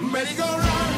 merry go run.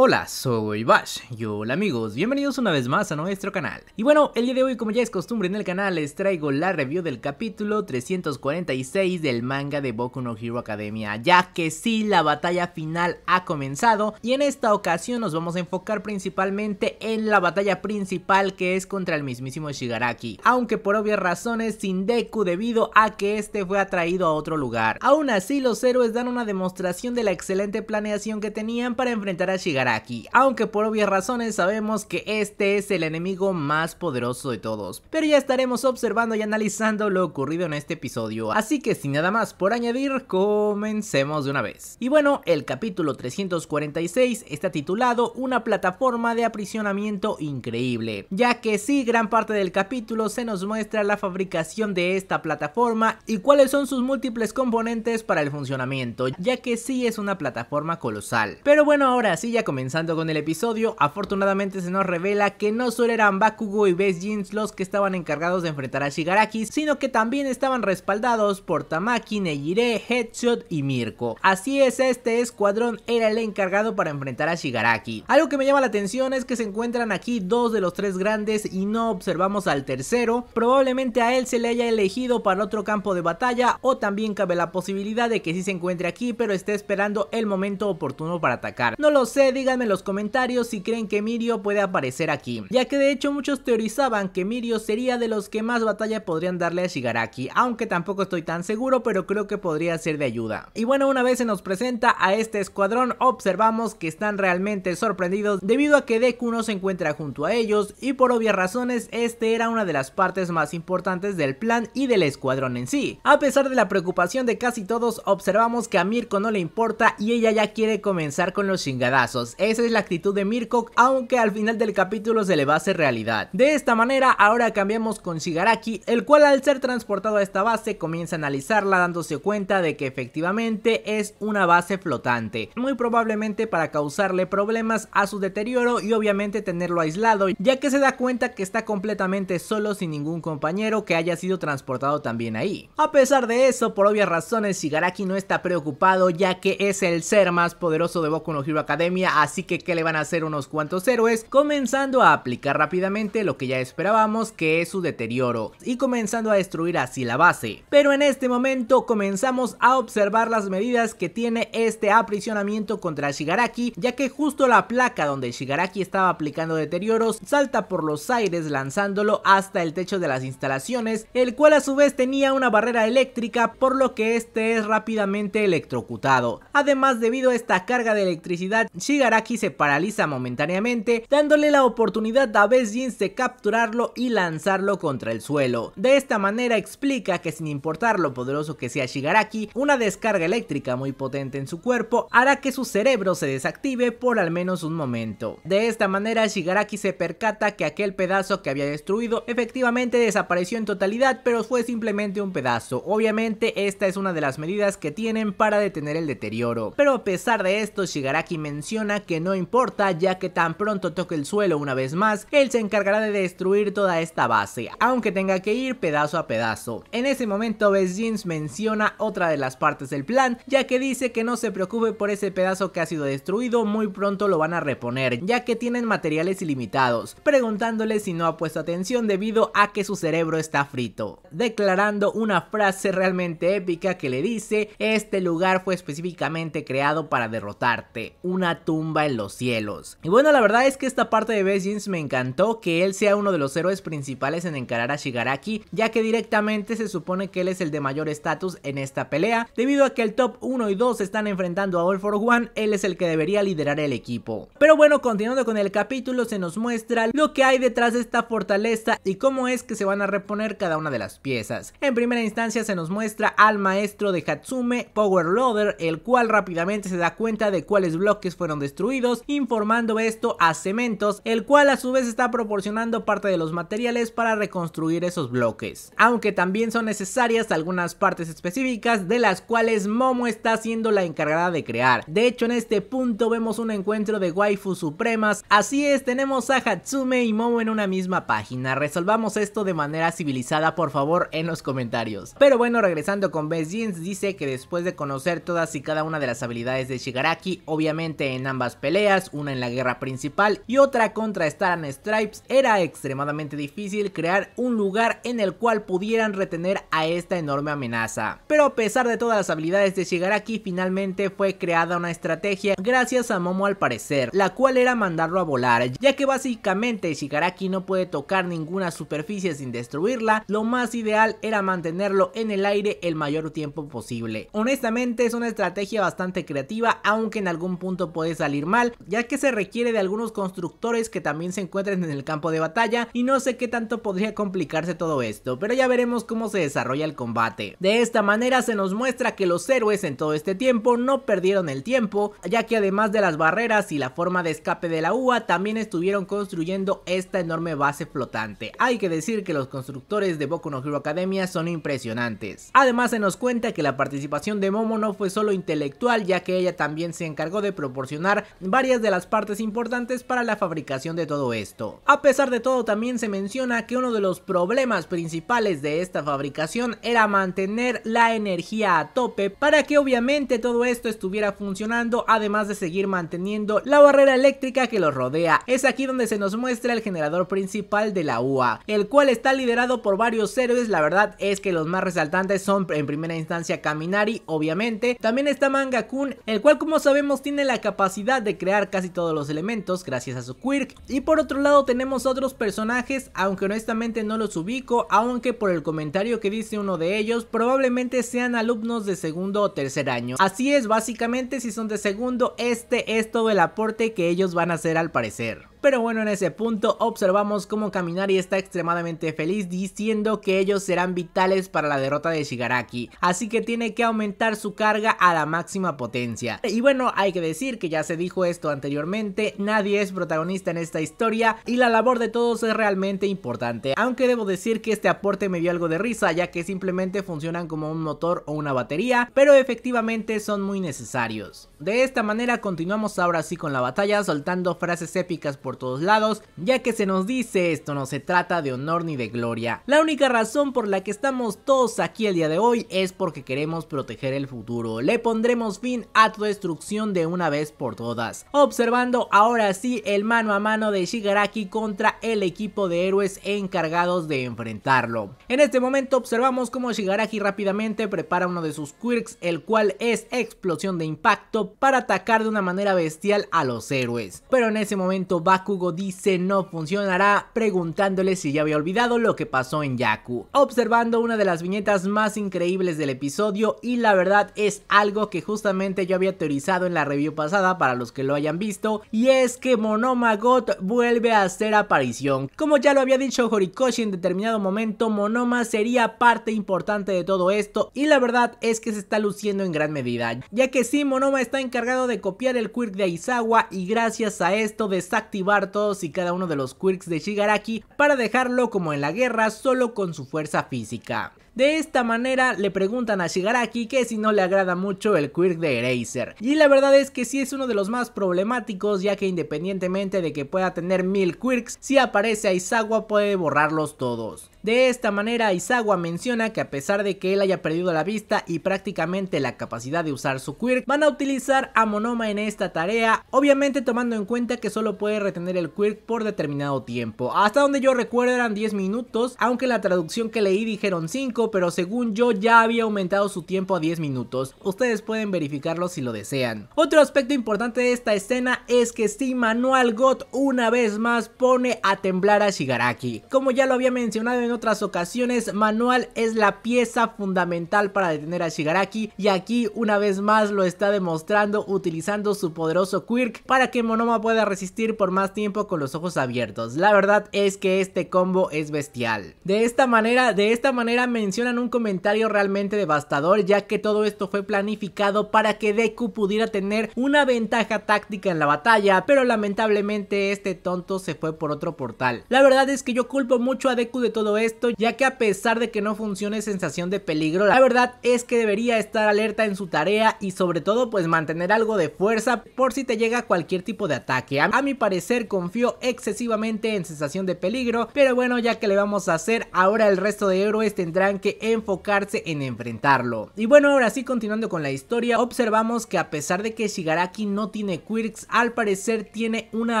Hola, soy Bash y hola amigos, bienvenidos una vez más a nuestro canal. Y bueno, el día de hoy como ya es costumbre en el canal les traigo la review del capítulo 346 del manga de Boku no Hero Academia, ya que sí, la batalla final ha comenzado y en esta ocasión nos vamos a enfocar principalmente en la batalla principal que es contra el mismísimo Shigaraki, aunque por obvias razones sin Deku debido a que este fue atraído a otro lugar. Aún así, los héroes dan una demostración de la excelente planeación que tenían para enfrentar a Shigaraki aquí aunque por obvias razones sabemos que este es el enemigo más poderoso de todos, pero ya estaremos observando y analizando lo ocurrido en este episodio, así que sin nada más por añadir, comencemos de una vez. Y bueno, el capítulo 346 está titulado Una plataforma de aprisionamiento increíble, ya que sí, gran parte del capítulo se nos muestra la fabricación de esta plataforma y cuáles son sus múltiples componentes para el funcionamiento, ya que sí es una plataforma colosal. Pero bueno, ahora sí ya comenzamos comenzando con el episodio, afortunadamente se nos revela que no solo eran Bakugo y Best Jeans los que estaban encargados de enfrentar a Shigaraki, sino que también estaban respaldados por Tamaki, Nejire, Headshot y Mirko. Así es, este escuadrón era el encargado para enfrentar a Shigaraki. Algo que me llama la atención es que se encuentran aquí dos de los tres grandes y no observamos al tercero, probablemente a él se le haya elegido para otro campo de batalla o también cabe la posibilidad de que sí se encuentre aquí pero esté esperando el momento oportuno para atacar. No lo sé, diga díganme en los comentarios si creen que Mirio puede aparecer aquí, ya que de hecho muchos teorizaban que Mirio sería de los que más batalla podrían darle a Shigaraki, aunque tampoco estoy tan seguro, pero creo que podría ser de ayuda. Y bueno, una vez se nos presenta a este escuadrón, observamos que están realmente sorprendidos debido a que Deku no se encuentra junto a ellos y por obvias razones este era una de las partes más importantes del plan y del escuadrón en sí. A pesar de la preocupación de casi todos, observamos que a Mirko no le importa y ella ya quiere comenzar con los chingadazos esa es la actitud de Mirko, aunque al final del capítulo se le va a hacer realidad. De esta manera, ahora cambiamos con Shigaraki, el cual al ser transportado a esta base comienza a analizarla dándose cuenta de que efectivamente es una base flotante, muy probablemente para causarle problemas a su deterioro y obviamente tenerlo aislado, ya que se da cuenta que está completamente solo sin ningún compañero que haya sido transportado también ahí. A pesar de eso, por obvias razones, Shigaraki no está preocupado ya que es el ser más poderoso de Boku no Hero Academia así que ¿qué le van a hacer unos cuantos héroes? Comenzando a aplicar rápidamente lo que ya esperábamos que es su deterioro y comenzando a destruir así la base. Pero en este momento comenzamos a observar las medidas que tiene este aprisionamiento contra Shigaraki ya que justo la placa donde Shigaraki estaba aplicando deterioros salta por los aires lanzándolo hasta el techo de las instalaciones el cual a su vez tenía una barrera eléctrica por lo que este es rápidamente electrocutado. Además debido a esta carga de electricidad Shigaraki Shigaraki se paraliza momentáneamente, dándole la oportunidad a Best de capturarlo y lanzarlo contra el suelo. De esta manera explica que sin importar lo poderoso que sea Shigaraki, una descarga eléctrica muy potente en su cuerpo hará que su cerebro se desactive por al menos un momento. De esta manera Shigaraki se percata que aquel pedazo que había destruido efectivamente desapareció en totalidad pero fue simplemente un pedazo. Obviamente esta es una de las medidas que tienen para detener el deterioro. Pero a pesar de esto Shigaraki menciona que no importa ya que tan pronto toque el suelo una vez más, él se encargará de destruir toda esta base, aunque tenga que ir pedazo a pedazo. En ese momento Jeans menciona otra de las partes del plan, ya que dice que no se preocupe por ese pedazo que ha sido destruido, muy pronto lo van a reponer, ya que tienen materiales ilimitados, preguntándole si no ha puesto atención debido a que su cerebro está frito, declarando una frase realmente épica que le dice, este lugar fue específicamente creado para derrotarte, una tumba en los cielos. Y bueno, la verdad es que esta parte de Begins me encantó que él sea uno de los héroes principales en encarar a Shigaraki, ya que directamente se supone que él es el de mayor estatus en esta pelea, debido a que el top 1 y 2 están enfrentando a All for One, él es el que debería liderar el equipo. Pero bueno, continuando con el capítulo, se nos muestra lo que hay detrás de esta fortaleza y cómo es que se van a reponer cada una de las piezas. En primera instancia se nos muestra al maestro de Hatsume, Power Loader, el cual rápidamente se da cuenta de cuáles bloques fueron destruidos informando esto a Cementos, el cual a su vez está proporcionando parte de los materiales para reconstruir esos bloques. Aunque también son necesarias algunas partes específicas de las cuales Momo está siendo la encargada de crear. De hecho en este punto vemos un encuentro de waifu supremas, así es tenemos a Hatsume y Momo en una misma página, resolvamos esto de manera civilizada por favor en los comentarios. Pero bueno regresando con Best Jeans dice que después de conocer todas y cada una de las habilidades de Shigaraki, obviamente en ambas peleas, una en la guerra principal y otra contra Star Stripes, era extremadamente difícil crear un lugar en el cual pudieran retener a esta enorme amenaza. Pero a pesar de todas las habilidades de Shigaraki, finalmente fue creada una estrategia gracias a Momo al parecer, la cual era mandarlo a volar, ya que básicamente Shigaraki no puede tocar ninguna superficie sin destruirla, lo más ideal era mantenerlo en el aire el mayor tiempo posible. Honestamente es una estrategia bastante creativa, aunque en algún punto puede salir mal, ya que se requiere de algunos constructores que también se encuentren en el campo de batalla y no sé qué tanto podría complicarse todo esto, pero ya veremos cómo se desarrolla el combate. De esta manera se nos muestra que los héroes en todo este tiempo no perdieron el tiempo, ya que además de las barreras y la forma de escape de la UA, también estuvieron construyendo esta enorme base flotante. Hay que decir que los constructores de Boku no Hero Academia son impresionantes. Además se nos cuenta que la participación de Momo no fue solo intelectual, ya que ella también se encargó de proporcionar varias de las partes importantes para la fabricación de todo esto. A pesar de todo también se menciona que uno de los problemas principales de esta fabricación era mantener la energía a tope para que obviamente todo esto estuviera funcionando además de seguir manteniendo la barrera eléctrica que los rodea. Es aquí donde se nos muestra el generador principal de la UA, el cual está liderado por varios héroes, la verdad es que los más resaltantes son en primera instancia Kaminari, obviamente. También está Manga Kun, el cual como sabemos tiene la capacidad de crear casi todos los elementos gracias a su quirk. Y por otro lado tenemos otros personajes, aunque honestamente no los ubico, aunque por el comentario que dice uno de ellos, probablemente sean alumnos de segundo o tercer año. Así es, básicamente si son de segundo, este es todo el aporte que ellos van a hacer al parecer. Pero bueno, en ese punto observamos cómo Kaminari está extremadamente feliz diciendo que ellos serán vitales para la derrota de Shigaraki, así que tiene que aumentar su carga a la máxima potencia. Y bueno, hay que decir que ya se dijo esto anteriormente, nadie es protagonista en esta historia y la labor de todos es realmente importante, aunque debo decir que este aporte me dio algo de risa ya que simplemente funcionan como un motor o una batería, pero efectivamente son muy necesarios. De esta manera continuamos ahora sí con la batalla soltando frases épicas por por todos lados, ya que se nos dice esto no se trata de honor ni de gloria. La única razón por la que estamos todos aquí el día de hoy es porque queremos proteger el futuro. Le pondremos fin a tu destrucción de una vez por todas. Observando ahora sí el mano a mano de Shigaraki contra el equipo de héroes encargados de enfrentarlo. En este momento observamos cómo Shigaraki rápidamente prepara uno de sus quirks, el cual es explosión de impacto para atacar de una manera bestial a los héroes. Pero en ese momento va Bakugo dice no funcionará, preguntándole si ya había olvidado lo que pasó en Yaku. Observando una de las viñetas más increíbles del episodio y la verdad es algo que justamente yo había teorizado en la review pasada para los que lo hayan visto y es que Monomagot vuelve a hacer aparición. Como ya lo había dicho Horikoshi en determinado momento, Monoma sería parte importante de todo esto y la verdad es que se está luciendo en gran medida, ya que sí, Monoma está encargado de copiar el quirk de Aizawa y gracias a esto desactivó Bartos y cada uno de los quirks de Shigaraki para dejarlo como en la guerra solo con su fuerza física. De esta manera le preguntan a Shigaraki que si no le agrada mucho el quirk de Eraser. Y la verdad es que sí es uno de los más problemáticos ya que independientemente de que pueda tener mil quirks, si aparece a puede borrarlos todos. De esta manera Izawa menciona que a pesar de que él haya perdido la vista y prácticamente la capacidad de usar su quirk, van a utilizar a Monoma en esta tarea, obviamente tomando en cuenta que solo puede retener el quirk por determinado tiempo. Hasta donde yo recuerdo eran 10 minutos, aunque la traducción que leí dijeron 5, pero según yo ya había aumentado su tiempo a 10 minutos. Ustedes pueden verificarlo si lo desean. Otro aspecto importante de esta escena es que si Manual God una vez más pone a temblar a Shigaraki. Como ya lo había mencionado en otras ocasiones, Manual es la pieza fundamental para detener a Shigaraki y aquí una vez más lo está demostrando utilizando su poderoso Quirk para que Monoma pueda resistir por más tiempo con los ojos abiertos. La verdad es que este combo es bestial. De esta manera, de esta manera menciona en un comentario realmente devastador ya que todo esto fue planificado para que Deku pudiera tener una ventaja táctica en la batalla, pero lamentablemente este tonto se fue por otro portal. La verdad es que yo culpo mucho a Deku de todo esto, ya que a pesar de que no funcione sensación de peligro, la verdad es que debería estar alerta en su tarea y sobre todo pues mantener algo de fuerza por si te llega cualquier tipo de ataque. A mi parecer confío excesivamente en sensación de peligro, pero bueno ya que le vamos a hacer, ahora el resto de héroes tendrán que enfocarse en enfrentarlo. Y bueno, ahora sí, continuando con la historia, observamos que a pesar de que Shigaraki no tiene quirks, al parecer tiene una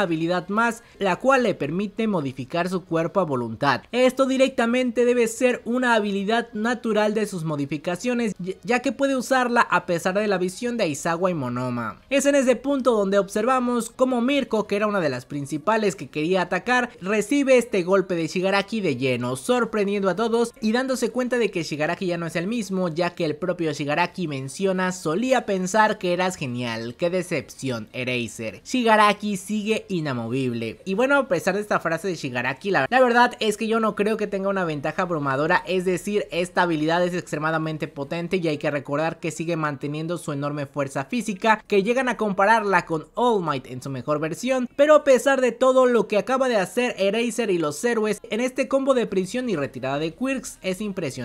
habilidad más, la cual le permite modificar su cuerpo a voluntad. Esto directamente debe ser una habilidad natural de sus modificaciones, ya que puede usarla a pesar de la visión de Aizawa y Monoma. Es en ese punto donde observamos cómo Mirko, que era una de las principales que quería atacar, recibe este golpe de Shigaraki de lleno, sorprendiendo a todos y dándose cuenta de que Shigaraki ya no es el mismo, ya que el propio Shigaraki menciona solía pensar que eras genial, qué decepción, Eraser. Shigaraki sigue inamovible. Y bueno, a pesar de esta frase de Shigaraki, la verdad es que yo no creo que tenga una ventaja abrumadora, es decir, esta habilidad es extremadamente potente y hay que recordar que sigue manteniendo su enorme fuerza física, que llegan a compararla con All Might en su mejor versión, pero a pesar de todo lo que acaba de hacer Eraser y los héroes en este combo de prisión y retirada de Quirks es impresionante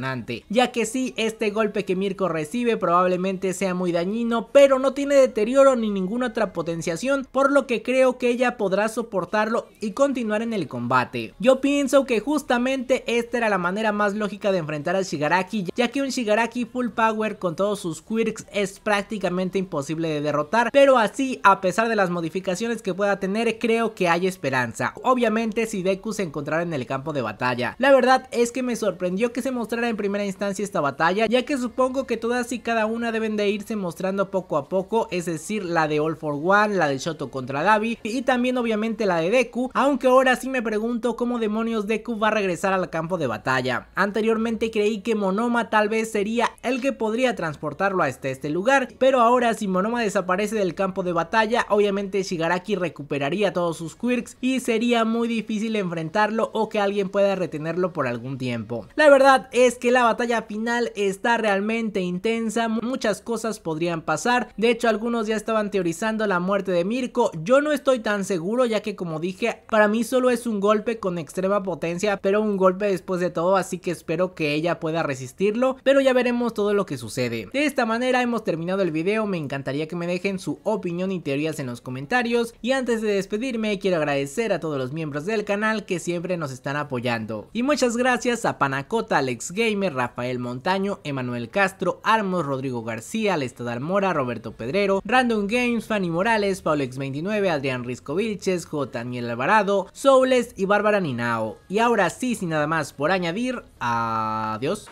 ya que sí, este golpe que Mirko recibe probablemente sea muy dañino, pero no tiene deterioro ni ninguna otra potenciación, por lo que creo que ella podrá soportarlo y continuar en el combate. Yo pienso que justamente esta era la manera más lógica de enfrentar al Shigaraki, ya que un Shigaraki full power con todos sus quirks es prácticamente imposible de derrotar, pero así, a pesar de las modificaciones que pueda tener, creo que hay esperanza. Obviamente si Deku se encontrara en el campo de batalla. La verdad es que me sorprendió que se mostrara en primera instancia esta batalla, ya que supongo que todas y cada una deben de irse mostrando poco a poco, es decir, la de All for One, la de Shoto contra Gaby y también obviamente la de Deku, aunque ahora sí me pregunto cómo demonios Deku va a regresar al campo de batalla. Anteriormente creí que Monoma tal vez sería el que podría transportarlo hasta este lugar, pero ahora si Monoma desaparece del campo de batalla, obviamente Shigaraki recuperaría todos sus quirks y sería muy difícil enfrentarlo o que alguien pueda retenerlo por algún tiempo. La verdad es que la batalla final está realmente intensa, muchas cosas podrían pasar, de hecho algunos ya estaban teorizando la muerte de Mirko, yo no estoy tan seguro ya que como dije, para mí solo es un golpe con extrema potencia, pero un golpe después de todo, así que espero que ella pueda resistirlo, pero ya veremos todo lo que sucede. De esta manera hemos terminado el video, me encantaría que me dejen su opinión y teorías en los comentarios, y antes de despedirme quiero agradecer a todos los miembros del canal que siempre nos están apoyando. Y muchas gracias a Panacota Alex Game, Rafael Montaño, Emanuel Castro, Armos, Rodrigo García, Lestad Almora, Roberto Pedrero, Random Games, Fanny Morales, Paulex X29, Adrián Risco Vilches, J. Daniel Alvarado, Soules y Bárbara Ninao. Y ahora sí, sin nada más por añadir, adiós.